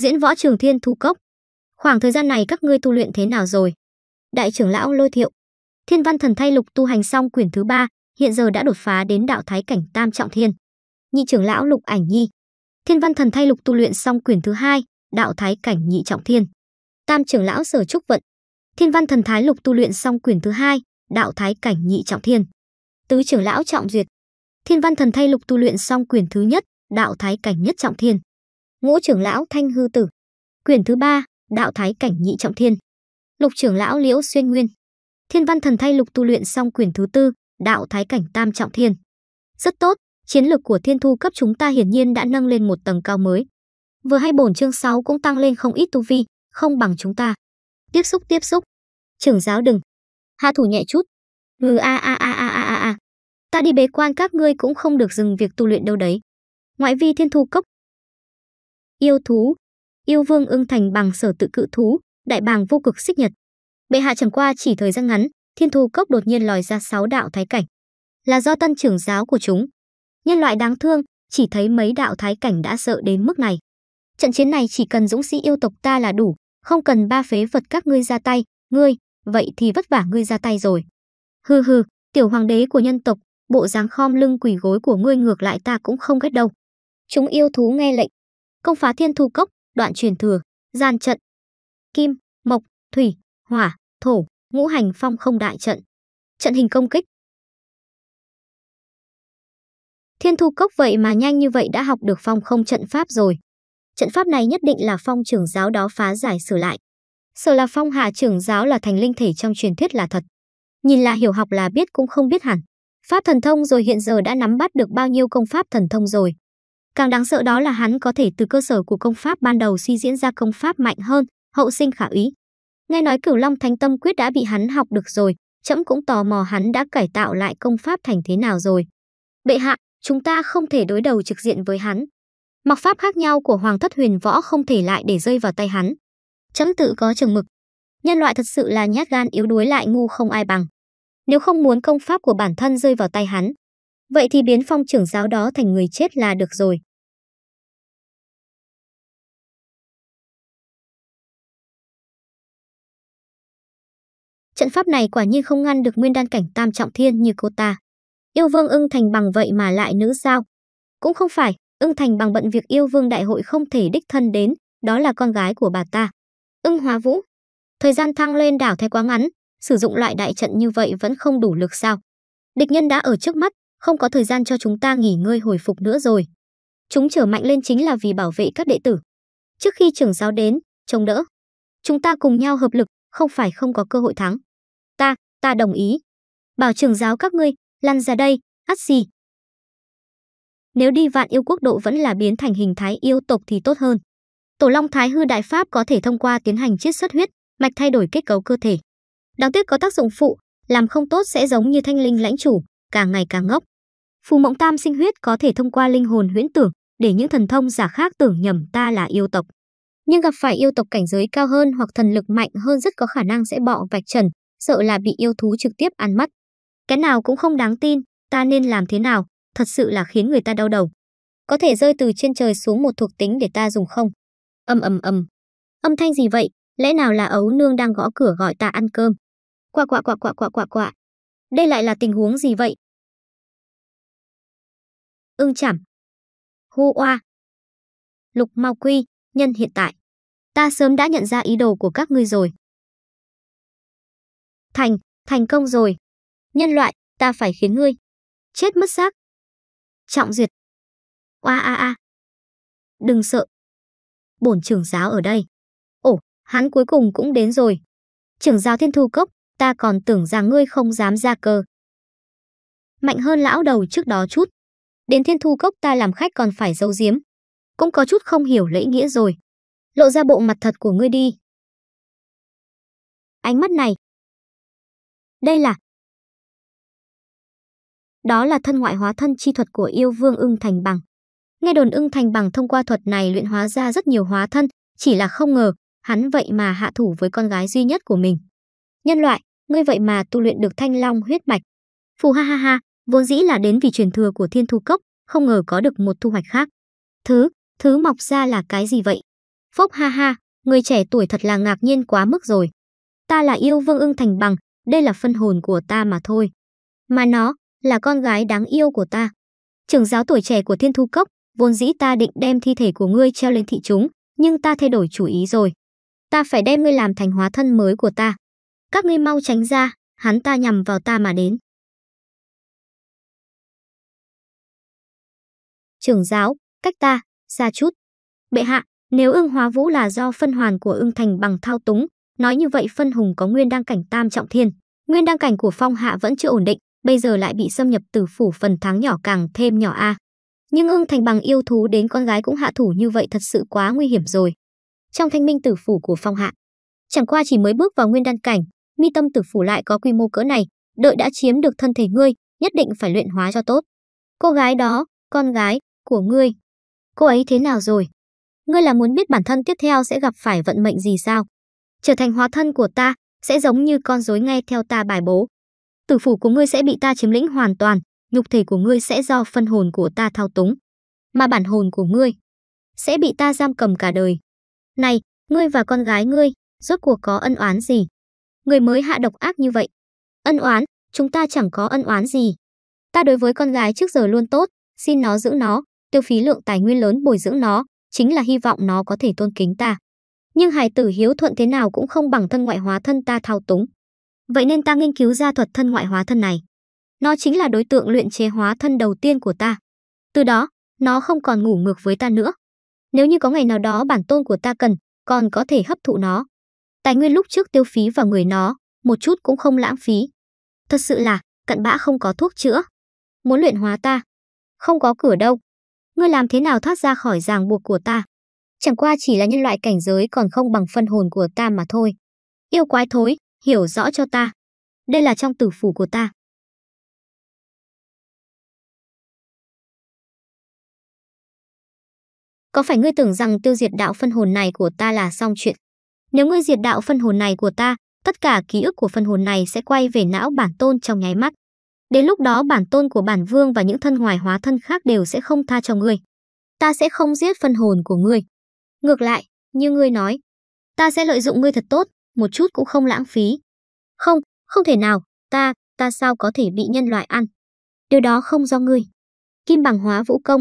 Diễn võ trường thiên thu cốc. Khoảng thời gian này các ngươi tu luyện thế nào rồi? Đại trưởng lão lôi thiệu. Thiên văn thần thay lục tu hành xong quyển thứ ba, hiện giờ đã đột phá đến đạo thái cảnh tam trọng thiên. Nhị trưởng lão lục ảnh nhi. Thiên văn thần thay lục tu luyện xong quyển thứ hai, đạo thái cảnh nhị trọng thiên. Tam trưởng lão sở trúc vận. Thiên văn thần thái lục tu luyện xong quyển thứ hai, đạo thái cảnh nhị trọng thiên. Tứ trưởng lão trọng duyệt. Thiên văn thần thay lục tu luyện xong quyển thứ nhất, đạo thái cảnh nhất trọng thiên. Ngũ trưởng lão Thanh Hư Tử. Quyển thứ ba Đạo Thái Cảnh Nhị Trọng Thiên. Lục trưởng lão Liễu Xuyên Nguyên. Thiên Văn Thần thay Lục tu luyện xong quyển thứ tư, Đạo Thái Cảnh Tam Trọng Thiên. Rất tốt, chiến lược của Thiên Thu cấp chúng ta hiển nhiên đã nâng lên một tầng cao mới. Vừa hay bổn chương 6 cũng tăng lên không ít tu vi, không bằng chúng ta. Tiếp xúc tiếp xúc. Trưởng giáo đừng. Hạ thủ nhẹ chút. Ừ a a a a a a a. Ta đi bế quan các ngươi cũng không được dừng việc tu luyện đâu đấy. Ngoại vi Thiên Thu cốc yêu thú, yêu vương ưng thành bằng sở tự cự thú, đại bàng vô cực xích nhật. Bệ hạ chẳng qua chỉ thời gian ngắn, thiên thu cốc đột nhiên lòi ra sáu đạo thái cảnh. Là do tân trưởng giáo của chúng. Nhân loại đáng thương, chỉ thấy mấy đạo thái cảnh đã sợ đến mức này. Trận chiến này chỉ cần dũng sĩ yêu tộc ta là đủ, không cần ba phế vật các ngươi ra tay, ngươi, vậy thì vất vả ngươi ra tay rồi. Hừ hừ, tiểu hoàng đế của nhân tộc, bộ dáng khom lưng quỷ gối của ngươi ngược lại ta cũng không ghét đâu. Chúng yêu thú nghe lệnh, công phá thiên thu cốc, đoạn truyền thừa, gian trận. Kim, mộc, thủy, hỏa, thổ, ngũ hành phong không đại trận. Trận hình công kích. Thiên thu cốc vậy mà nhanh như vậy đã học được phong không trận pháp rồi. Trận pháp này nhất định là phong trưởng giáo đó phá giải sửa lại. Sở là phong hạ trưởng giáo là thành linh thể trong truyền thuyết là thật. Nhìn là hiểu học là biết cũng không biết hẳn. Pháp thần thông rồi hiện giờ đã nắm bắt được bao nhiêu công pháp thần thông rồi. Càng đáng sợ đó là hắn có thể từ cơ sở của công pháp ban đầu suy diễn ra công pháp mạnh hơn, hậu sinh khả úy. Nghe nói Cửu Long Thánh Tâm Quyết đã bị hắn học được rồi, trẫm cũng tò mò hắn đã cải tạo lại công pháp thành thế nào rồi. Bệ hạ, chúng ta không thể đối đầu trực diện với hắn. Mặc pháp khác nhau của Hoàng Thất Huyền Võ không thể lại để rơi vào tay hắn. Trẫm tự có chừng mực. Nhân loại thật sự là nhát gan yếu đuối lại ngu không ai bằng. Nếu không muốn công pháp của bản thân rơi vào tay hắn, Vậy thì biến phong trưởng giáo đó thành người chết là được rồi. Trận pháp này quả nhiên không ngăn được nguyên đan cảnh tam trọng thiên như cô ta. Yêu vương ưng thành bằng vậy mà lại nữ sao Cũng không phải, ưng thành bằng bận việc yêu vương đại hội không thể đích thân đến, đó là con gái của bà ta. Ưng hóa vũ. Thời gian thăng lên đảo thế quá ngắn, sử dụng loại đại trận như vậy vẫn không đủ lực sao. Địch nhân đã ở trước mắt, không có thời gian cho chúng ta nghỉ ngơi hồi phục nữa rồi. Chúng trở mạnh lên chính là vì bảo vệ các đệ tử. Trước khi trưởng giáo đến, trông đỡ. Chúng ta cùng nhau hợp lực, không phải không có cơ hội thắng. Ta, ta đồng ý. Bảo trưởng giáo các ngươi, lăn ra đây, ắt gì. Nếu đi vạn yêu quốc độ vẫn là biến thành hình thái yêu tộc thì tốt hơn. Tổ Long Thái Hư Đại Pháp có thể thông qua tiến hành chiết xuất huyết, mạch thay đổi kết cấu cơ thể. Đáng tiếc có tác dụng phụ, làm không tốt sẽ giống như thanh linh lãnh chủ, càng ngày càng ngốc. Phù Mộng Tam sinh huyết có thể thông qua linh hồn huyễn tưởng để những thần thông giả khác tưởng nhầm ta là yêu tộc. Nhưng gặp phải yêu tộc cảnh giới cao hơn hoặc thần lực mạnh hơn rất có khả năng sẽ bọ vạch trần, sợ là bị yêu thú trực tiếp ăn mất. Cái nào cũng không đáng tin, ta nên làm thế nào, thật sự là khiến người ta đau đầu. Có thể rơi từ trên trời xuống một thuộc tính để ta dùng không? Âm ầm ầm. Âm thanh gì vậy? Lẽ nào là ấu nương đang gõ cửa gọi ta ăn cơm? Quạ quạ quạ quạ quạ quạ quạ. Đây lại là tình huống gì vậy? Ưng Chảm, Hu Oa, Lục Mau Quy, nhân hiện tại. Ta sớm đã nhận ra ý đồ của các ngươi rồi. Thành, thành công rồi. Nhân loại, ta phải khiến ngươi chết mất xác. Trọng duyệt. Oa a a. Đừng sợ. Bổn trưởng giáo ở đây. Ồ, hắn cuối cùng cũng đến rồi. Trưởng giáo Thiên Thu Cốc, ta còn tưởng rằng ngươi không dám ra cơ. Mạnh hơn lão đầu trước đó chút đến thiên thu cốc ta làm khách còn phải giấu giếm. Cũng có chút không hiểu lễ nghĩa rồi. Lộ ra bộ mặt thật của ngươi đi. Ánh mắt này. Đây là Đó là thân ngoại hóa thân chi thuật của yêu vương ưng thành bằng. Nghe đồn ưng thành bằng thông qua thuật này luyện hóa ra rất nhiều hóa thân, chỉ là không ngờ, hắn vậy mà hạ thủ với con gái duy nhất của mình. Nhân loại, ngươi vậy mà tu luyện được thanh long huyết mạch. Phù ha ha ha, vốn dĩ là đến vì truyền thừa của thiên thu cốc, không ngờ có được một thu hoạch khác. Thứ, thứ mọc ra là cái gì vậy? Phốc ha ha, người trẻ tuổi thật là ngạc nhiên quá mức rồi. Ta là yêu vương ưng thành bằng, đây là phân hồn của ta mà thôi. Mà nó, là con gái đáng yêu của ta. Trưởng giáo tuổi trẻ của thiên thu cốc, vốn dĩ ta định đem thi thể của ngươi treo lên thị chúng, nhưng ta thay đổi chủ ý rồi. Ta phải đem ngươi làm thành hóa thân mới của ta. Các ngươi mau tránh ra, hắn ta nhằm vào ta mà đến. trưởng giáo, cách ta, xa chút. Bệ hạ, nếu ưng hóa vũ là do phân hoàn của ưng thành bằng thao túng, nói như vậy phân hùng có nguyên đăng cảnh tam trọng thiên. Nguyên đăng cảnh của phong hạ vẫn chưa ổn định, bây giờ lại bị xâm nhập từ phủ phần tháng nhỏ càng thêm nhỏ a. Nhưng ưng thành bằng yêu thú đến con gái cũng hạ thủ như vậy thật sự quá nguy hiểm rồi. Trong thanh minh tử phủ của phong hạ, chẳng qua chỉ mới bước vào nguyên đan cảnh, mi tâm tử phủ lại có quy mô cỡ này, đợi đã chiếm được thân thể ngươi, nhất định phải luyện hóa cho tốt. Cô gái đó, con gái, của ngươi. Cô ấy thế nào rồi? Ngươi là muốn biết bản thân tiếp theo sẽ gặp phải vận mệnh gì sao? Trở thành hóa thân của ta, sẽ giống như con rối nghe theo ta bài bố. Tử phủ của ngươi sẽ bị ta chiếm lĩnh hoàn toàn, nhục thể của ngươi sẽ do phân hồn của ta thao túng. Mà bản hồn của ngươi sẽ bị ta giam cầm cả đời. Này, ngươi và con gái ngươi, rốt cuộc có ân oán gì? Người mới hạ độc ác như vậy. Ân oán, chúng ta chẳng có ân oán gì. Ta đối với con gái trước giờ luôn tốt, xin nó giữ nó tiêu phí lượng tài nguyên lớn bồi dưỡng nó, chính là hy vọng nó có thể tôn kính ta. Nhưng hài tử hiếu thuận thế nào cũng không bằng thân ngoại hóa thân ta thao túng. Vậy nên ta nghiên cứu ra thuật thân ngoại hóa thân này. Nó chính là đối tượng luyện chế hóa thân đầu tiên của ta. Từ đó, nó không còn ngủ ngược với ta nữa. Nếu như có ngày nào đó bản tôn của ta cần, còn có thể hấp thụ nó. Tài nguyên lúc trước tiêu phí vào người nó, một chút cũng không lãng phí. Thật sự là, cận bã không có thuốc chữa. Muốn luyện hóa ta, không có cửa đâu ngươi làm thế nào thoát ra khỏi ràng buộc của ta? Chẳng qua chỉ là nhân loại cảnh giới còn không bằng phân hồn của ta mà thôi. Yêu quái thối, hiểu rõ cho ta. Đây là trong tử phủ của ta. Có phải ngươi tưởng rằng tiêu diệt đạo phân hồn này của ta là xong chuyện? Nếu ngươi diệt đạo phân hồn này của ta, tất cả ký ức của phân hồn này sẽ quay về não bản tôn trong nháy mắt. Đến lúc đó bản tôn của bản vương và những thân ngoài hóa thân khác đều sẽ không tha cho ngươi. Ta sẽ không giết phân hồn của ngươi. Ngược lại, như ngươi nói, ta sẽ lợi dụng ngươi thật tốt, một chút cũng không lãng phí. Không, không thể nào, ta, ta sao có thể bị nhân loại ăn. Điều đó không do ngươi. Kim bằng hóa vũ công,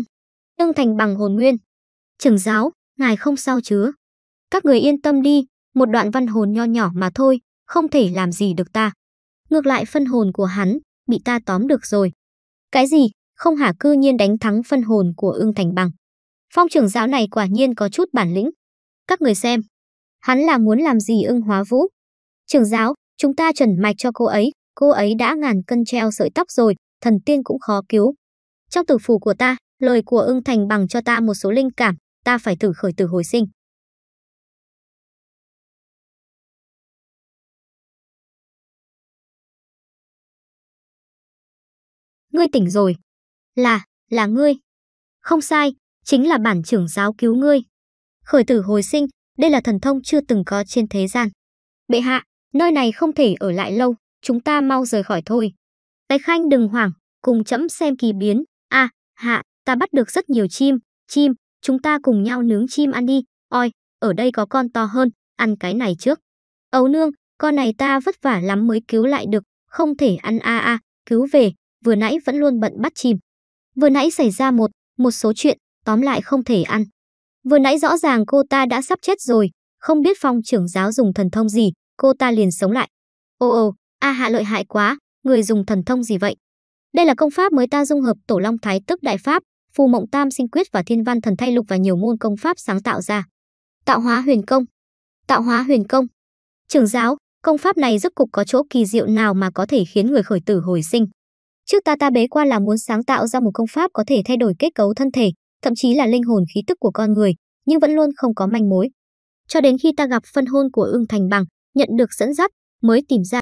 tương thành bằng hồn nguyên. Trưởng giáo, ngài không sao chứ. Các người yên tâm đi, một đoạn văn hồn nho nhỏ mà thôi, không thể làm gì được ta. Ngược lại phân hồn của hắn, bị ta tóm được rồi. Cái gì, không hả cư nhiên đánh thắng phân hồn của ưng thành bằng. Phong trưởng giáo này quả nhiên có chút bản lĩnh. Các người xem, hắn là muốn làm gì ưng hóa vũ? Trưởng giáo, chúng ta chuẩn mạch cho cô ấy, cô ấy đã ngàn cân treo sợi tóc rồi, thần tiên cũng khó cứu. Trong tử phủ của ta, lời của ưng thành bằng cho ta một số linh cảm, ta phải thử khởi tử hồi sinh. ngươi tỉnh rồi. Là, là ngươi. Không sai, chính là bản trưởng giáo cứu ngươi. Khởi tử hồi sinh, đây là thần thông chưa từng có trên thế gian. Bệ hạ, nơi này không thể ở lại lâu, chúng ta mau rời khỏi thôi. Bạch Khanh đừng hoảng, cùng chấm xem kỳ biến. a à, hạ, ta bắt được rất nhiều chim, chim, chúng ta cùng nhau nướng chim ăn đi. Oi, ở đây có con to hơn, ăn cái này trước. Ấu nương, con này ta vất vả lắm mới cứu lại được, không thể ăn a a, cứu về, vừa nãy vẫn luôn bận bắt chim. Vừa nãy xảy ra một, một số chuyện, tóm lại không thể ăn. Vừa nãy rõ ràng cô ta đã sắp chết rồi, không biết phong trưởng giáo dùng thần thông gì, cô ta liền sống lại. Ô ô, a hạ lợi hại quá, người dùng thần thông gì vậy? Đây là công pháp mới ta dung hợp tổ long thái tức đại pháp, phù mộng tam sinh quyết và thiên văn thần thay lục và nhiều môn công pháp sáng tạo ra. Tạo hóa huyền công. Tạo hóa huyền công. Trưởng giáo, công pháp này rất cục có chỗ kỳ diệu nào mà có thể khiến người khởi tử hồi sinh? Trước ta ta bế qua là muốn sáng tạo ra một công pháp có thể thay đổi kết cấu thân thể, thậm chí là linh hồn khí tức của con người, nhưng vẫn luôn không có manh mối. Cho đến khi ta gặp phân hôn của Ưng Thành Bằng, nhận được dẫn dắt, mới tìm ra